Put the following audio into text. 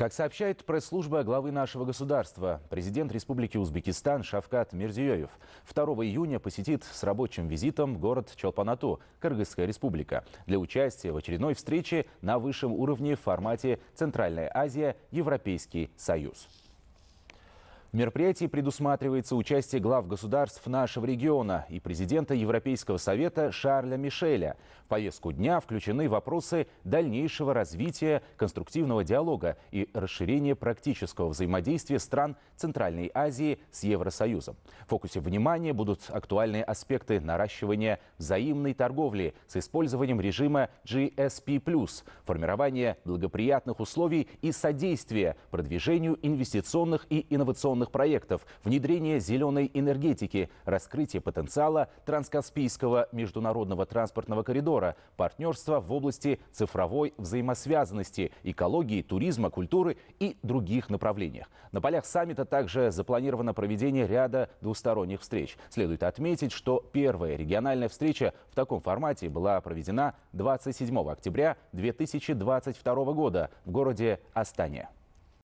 Как сообщает пресс-служба главы нашего государства, президент Республики Узбекистан Шавкат Мирзиёев 2 июня посетит с рабочим визитом город Челпанату, Кыргызская республика, для участия в очередной встрече на высшем уровне в формате Центральная Азия-Европейский Союз. В мероприятии предусматривается участие глав государств нашего региона и президента Европейского совета Шарля Мишеля. В повестку дня включены вопросы дальнейшего развития конструктивного диалога и расширения практического взаимодействия стран Центральной Азии с Евросоюзом. В фокусе внимания будут актуальные аспекты наращивания взаимной торговли с использованием режима GSP+, формирование благоприятных условий и содействие продвижению инвестиционных и инновационных инвестиционных проектов, внедрение зеленой энергетики, раскрытие потенциала транскаспийского международного транспортного коридора, партнерство в области цифровой взаимосвязанности, экологии, туризма, культуры и других направлениях. На полях саммита также запланировано проведение ряда двусторонних встреч. Следует отметить, что первая региональная встреча в таком формате была проведена 27 октября 2022 года в городе Астане.